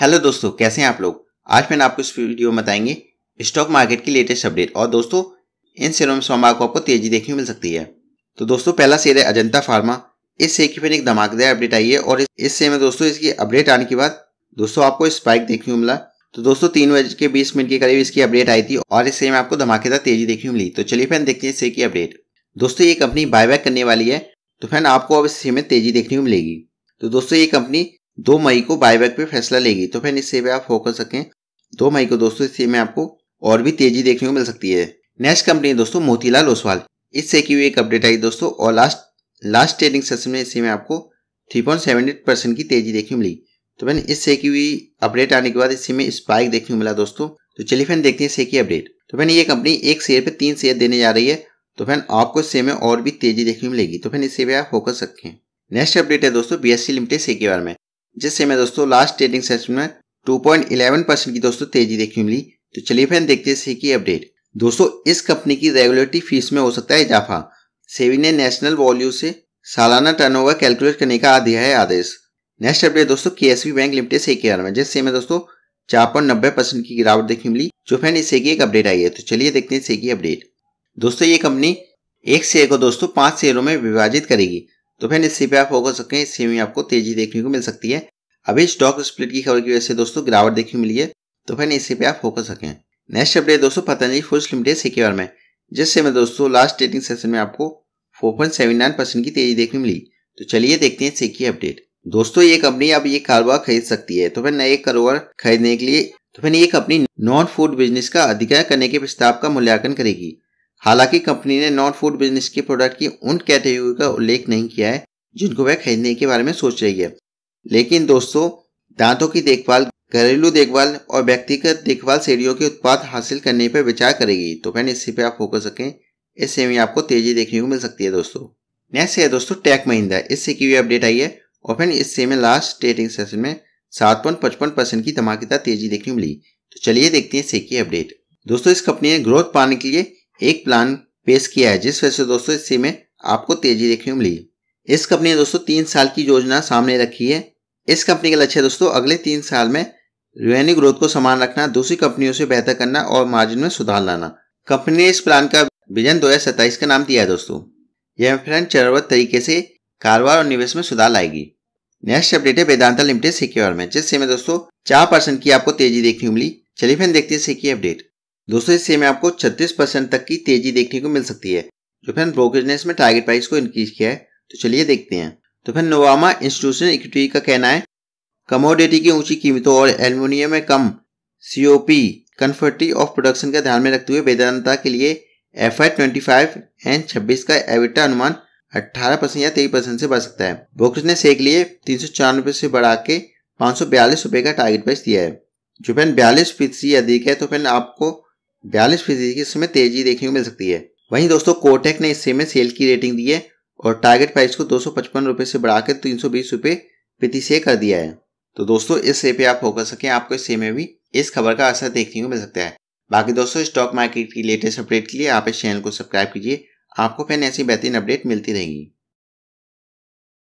hello दोस्तों कैसे हैं आप लोग आज मैंने आपको इस वीडियो में बताएंगे स्टॉक मार्केट की लेटेस्ट अपडेट और दोस्तों इन शेयरों में सोमवार को आपको तेजी देखने मिल सकती है तो दोस्तों पहला शेयर है अजंता फार्मा इस शेयर की फिर एक धमाकेदार अपडेट आई है और इस शेयर में दोस्तों इसकी अपडेट आने के बाद दोस्तों आपको स्पाइक देखने को मिला तो दोस्तों तीन बज के बीस मिनट के करीब इसकी अपडेट आई थी और इस शेयर में आपको धमाकेदार तेजी देखने को मिली तो चलिए फैन देखते हैं शेयर की अपडेट दोस्तों ये कंपनी बाय करने वाली है तो फैन आपको अब इस शेयर में तेजी देखने को मिलेगी तो दोस्तों ये कंपनी दो मई को बायबैक पे फैसला लेगी तो फिर इससे भी आप फोकस सकें दो मई को दोस्तों इससे में आपको और भी तेजी देखने को मिल सकती है नेक्स्ट कंपनी दोस्तों मोतीलाल ओसवाल इससे की हुई एक अपडेट आई दोस्तों और लास्ट लास्ट ट्रेडिंग सेशन में इससे में आपको three point seven eight percent की तेजी देखने को मिली तो मैंने इससे की हुई अपडेट आने के बाद इससे में स्पाइक देखने को मिला दोस्तों तो चलिए फैन देखते हैं की अपडेट तो फैन ये कंपनी एक शेयर पे तीन शेयर देने जा रही है तो फैन आपको इससे में और भी तेजी देखने को मिलेगी तो फैन इससे भी आप फोकस रखें नेक्स्ट अपडेट है दोस्तों बी लिमिटेड के बारे में जिससे मैं दोस्तों लास्ट ट्रेडिंग सेशन में टू परसेंट की दोस्तों तेजी देखने मिली तो चलिए फैन देखते हैं अपडेट दोस्तों इस कंपनी की रेगुलेटरी फीस में हो सकता है इजाफा सेवी ने नेशनल वॉल्यू से सालाना टर्नओवर कैलकुलेट करने का दिया है आदेश नेक्स्ट अपडेट दोस्तों के बैंक लिमिटेड से के में जिससे में दोस्तों चार पॉइंट नब्बे परसेंट की गिरावट देखने मिली जो तो फैन इससे की एक अपडेट आई है तो चलिए देखते हैं इससे की अपडेट दोस्तों ये कंपनी एक शेयर को दोस्तों पांच शेयरों में विभाजित करेगी तो फैन इससे पे आप सकते हैं इससे आपको तेजी देखने को मिल सकती है अभी स्टॉक स्प्लिट की खबर की वजह से दोस्तों गिरावट देखने मिली है तो फिर इसी पे आप फोकस रखें नेक्स्ट अपडेट दोस्तों पतंजलि फूड लिमिटेड सिक्योर में जिससे मैं दोस्तों लास्ट ट्रेडिंग सेशन में आपको फोर की तेजी देखने मिली तो चलिए देखते हैं इससे अपडेट दोस्तों ये कंपनी अब ये कारोबार खरीद सकती है तो फिर नए कारोबार खरीदने के लिए तो फिर ये कंपनी नॉन फूड बिजनेस का अधिकार करने के प्रस्ताव का मूल्यांकन करेगी हालांकि कंपनी ने नॉन फूड बिजनेस के प्रोडक्ट की उन कैटेगरी का उल्लेख नहीं किया है जिनको वह खरीदने के बारे में सोच रही है लेकिन दोस्तों दांतों की देखभाल घरेलू देखभाल और व्यक्तिगत देखभाल श्रेणियों के उत्पाद हासिल करने पर विचार करेगी तो फैन इसी पे आप फोकस रखें इससे भी आपको तेजी देखने को मिल सकती है दोस्तों नेक्स्ट है दोस्तों टैक महिंदा इससे की भी अपडेट आई है और फैन इससे में लास्ट ट्रेडिंग सेशन में सात पॉइंट पचपन परसेंट की धमाकेदार तेजी देखने को मिली तो चलिए देखते हैं इससे की अपडेट दोस्तों इस कंपनी ने ग्रोथ पाने के लिए एक प्लान पेश किया है जिस वजह से दोस्तों इससे में आपको तेजी देखने को मिली इस कंपनी ने दोस्तों तीन साल की योजना सामने रखी है इस कंपनी का लक्ष्य दोस्तों अगले तीन साल में रेवेन्यू ग्रोथ को समान रखना दूसरी कंपनियों से बेहतर करना और मार्जिन में सुधार लाना कंपनी ने इस प्लान का विजन दो का नाम दिया है दोस्तों यह फ्रेंड चरणबद्ध तरीके से कारोबार और निवेश में सुधार लाएगी नेक्स्ट अपडेट है वेदांता लिमिटेड सिक्योर में जिससे में दोस्तों चार परसेंट की आपको तेजी देखने को मिली चलिए फिर देखते हैं सिक्की अपडेट दोस्तों इस में आपको छत्तीस परसेंट तक की तेजी देखने को मिल सकती है जो फिर ब्रोकरेज ने इसमें टारगेट प्राइस को इंक्रीज किया है तो चलिए देखते हैं तो फिर नोवामा इंस्टीट्यूशन इक्विटी का कहना है कमोडिटी की ऊंची कीमतों और एल्यूमिनियम में कम सीओपी कन्फर्टी ऑफ प्रोडक्शन का ध्यान में रखते हुए वेदांता के लिए F I twenty five and छब्बीस का एविटा अनुमान अट्ठारह परसेंट या तेईस परसेंट से बढ़ सकता है बोक्स ने सेक लिए तीन सौ चार से बढ़ा के पाँच सौ बयालीस रुपये का टारगेट प्राइस दिया है जो फैन बयालीस फीसदी अधिक है तो फैन आपको बयालीस फीसदी की समय तेजी देखने को मिल सकती है वहीं दोस्तों कोटेक ने इस समय सेल की रेटिंग दी है और टारगेट प्राइस को दो सौ से बढ़ाकर तीन सौ बीस प्रति से कर दिया है तो दोस्तों इस से पे आप फोकस सकें आपको इस से में भी इस खबर का असर देखने को मिल सकता है बाकी दोस्तों स्टॉक मार्केट की लेटेस्ट अपडेट के लिए आप इस चैनल को सब्सक्राइब कीजिए आपको फिर ऐसी बेहतरीन अपडेट मिलती रहेगी